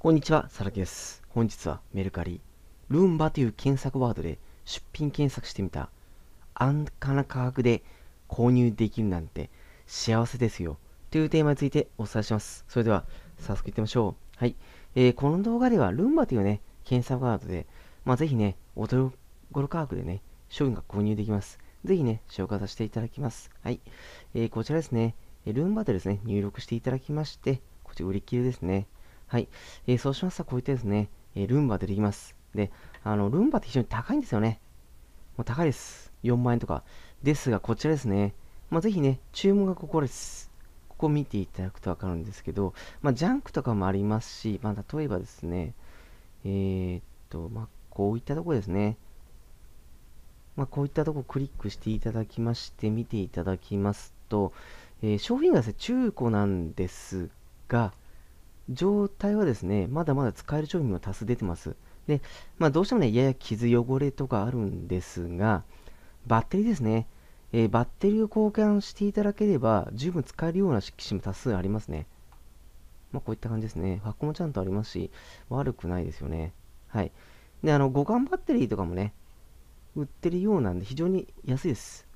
こんにちは、さらきです。本日はメルカリ、ルンバという検索ワードで出品検索してみた、安価な価格で購入できるなんて幸せですよというテーマについてお伝えします。それでは、早速いってみましょう。はい。えー、この動画では、ルンバというね、検索ワードで、まあ、ぜひね、お手頃価格でね、商品が購入できます。ぜひね、紹介させていただきます。はい。えー、こちらですね、ルンバでですね、入力していただきまして、こちら売り切れですね。はい。えー、そうしましたら、こういったですね、えルンバ出てきます。で、あの、ルンバって非常に高いんですよね。もう高いです。4万円とか。ですが、こちらですね。まあ、ぜひね、注文がここです。ここ見ていただくとわかるんですけど、まあ、ジャンクとかもありますし、まあ、例えばですね、えー、っと、まあ、こういったとこですね。まあ、こういったとこクリックしていただきまして、見ていただきますと、えー、商品がですね、中古なんですが、状態はですね、まだまだ使える商品も多数出てます。で、まあ、どうしてもね、やや傷汚れとかあるんですが、バッテリーですね。えー、バッテリーを交換していただければ、十分使えるような色紙も多数ありますね。まあ、こういった感じですね。箱もちゃんとありますし、悪くないですよね。はい。で、あの、五感バッテリーとかもね、売ってるようなんで、非常に安いです。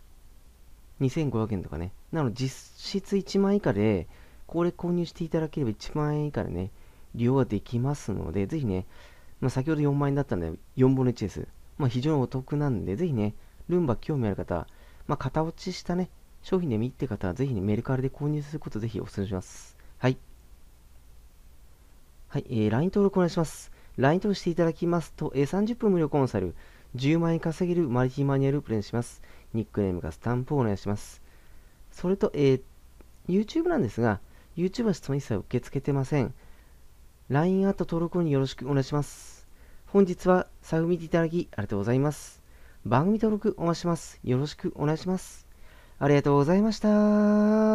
2500円とかね。なので、実質1万以下で、これ購入していただければ1万円以下でね、利用ができますので、ぜひね、まあ、先ほど4万円だったんで、4分の1です。まあ、非常にお得なんで、ぜひね、ルンバ興味ある方、まあ、型落ちしたね、商品で見って方は、ぜひ、ね、メルカリで購入することぜひお勧めします。はい。はい、えー、LINE 登録お願いします。LINE 登録していただきますと、えー、30分無料コンサル、10万円稼げるマリティマニュアルプレイします。ニックネームがスタンプをお願いします。それと、えー、YouTube なんですが、YouTube は質問一切受け付けてません。LINE アット登録によろしくお願いします。本日は最後見ていただきありがとうございます。番組登録お待ちします。よろしくお願いします。ありがとうございました。